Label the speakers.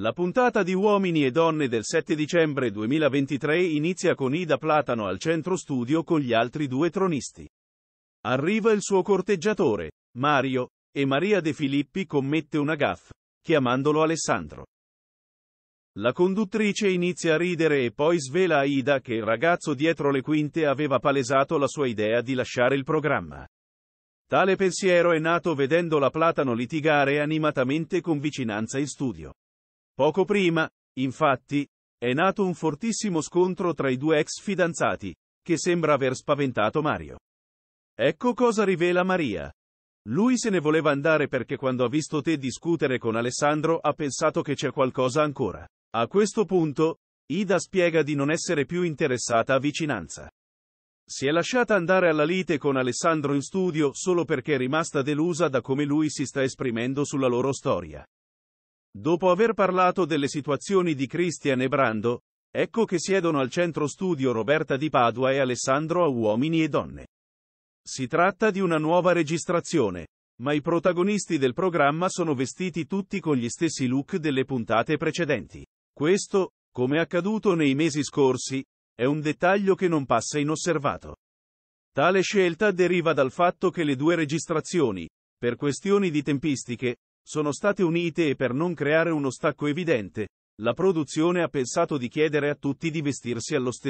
Speaker 1: La puntata di Uomini e Donne del 7 dicembre 2023 inizia con Ida Platano al centro studio con gli altri due tronisti. Arriva il suo corteggiatore, Mario, e Maria De Filippi commette una gaffe, chiamandolo Alessandro. La conduttrice inizia a ridere e poi svela a Ida che il ragazzo dietro le quinte aveva palesato la sua idea di lasciare il programma. Tale pensiero è nato vedendo la Platano litigare animatamente con vicinanza in studio. Poco prima, infatti, è nato un fortissimo scontro tra i due ex fidanzati, che sembra aver spaventato Mario. Ecco cosa rivela Maria. Lui se ne voleva andare perché quando ha visto te discutere con Alessandro ha pensato che c'è qualcosa ancora. A questo punto, Ida spiega di non essere più interessata a vicinanza. Si è lasciata andare alla lite con Alessandro in studio solo perché è rimasta delusa da come lui si sta esprimendo sulla loro storia. Dopo aver parlato delle situazioni di Christian e Brando, ecco che siedono al centro studio Roberta di Padua e Alessandro a Uomini e Donne. Si tratta di una nuova registrazione, ma i protagonisti del programma sono vestiti tutti con gli stessi look delle puntate precedenti. Questo, come accaduto nei mesi scorsi, è un dettaglio che non passa inosservato. Tale scelta deriva dal fatto che le due registrazioni, per questioni di tempistiche, sono state unite e per non creare uno stacco evidente, la produzione ha pensato di chiedere a tutti di vestirsi allo stesso